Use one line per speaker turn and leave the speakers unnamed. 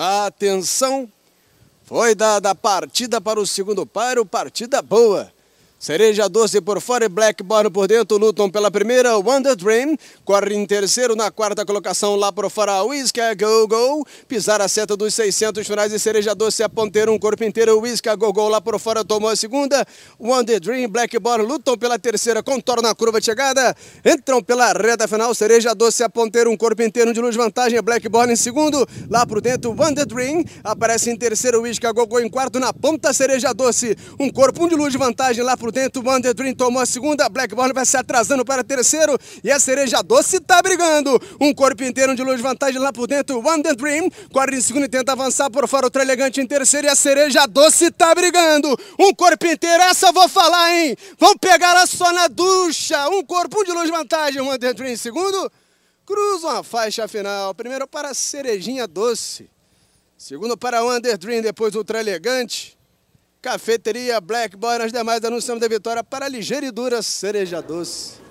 Atenção! Foi dada a partida para o segundo par, partida boa. Cereja Doce por fora e Black Bottom por dentro lutam pela primeira, Wonder Dream corre em terceiro na quarta colocação lá por fora, Whisker Go Go pisar a seta dos 600 finais e Cereja Doce a é ponteira um corpo inteiro Whisker Go Go lá por fora tomou a segunda Wonder Dream, Black Bottom lutam pela terceira, contorna a curva de chegada entram pela reta final, Cereja Doce a é ponteira um corpo inteiro de luz vantagem Black Bottom em segundo, lá por dentro Wonder Dream, aparece em terceiro Whisker Go Go em quarto na ponta Cereja Doce, um corpo um de luz de vantagem lá por por dentro, Wonder Dream tomou a segunda, Blackburn vai se atrasando para terceiro e a Cereja Doce tá brigando. Um corpo inteiro de luz, vantagem lá por dentro, Wonder Dream corre em segundo e tenta avançar por fora, o elegante em terceiro e a Cereja Doce tá brigando. Um corpo inteiro, essa eu vou falar, hein? Vão pegar ela só na ducha. Um corpo um de luz, vantagem, Wonder Dream em segundo. Cruzam a faixa final, primeiro para a Cerejinha Doce. Segundo para o Dream depois Ultra Elegante. Cafeteria Black Boy, nós demais anunciamos a vitória para a ligeira e dura cereja doce.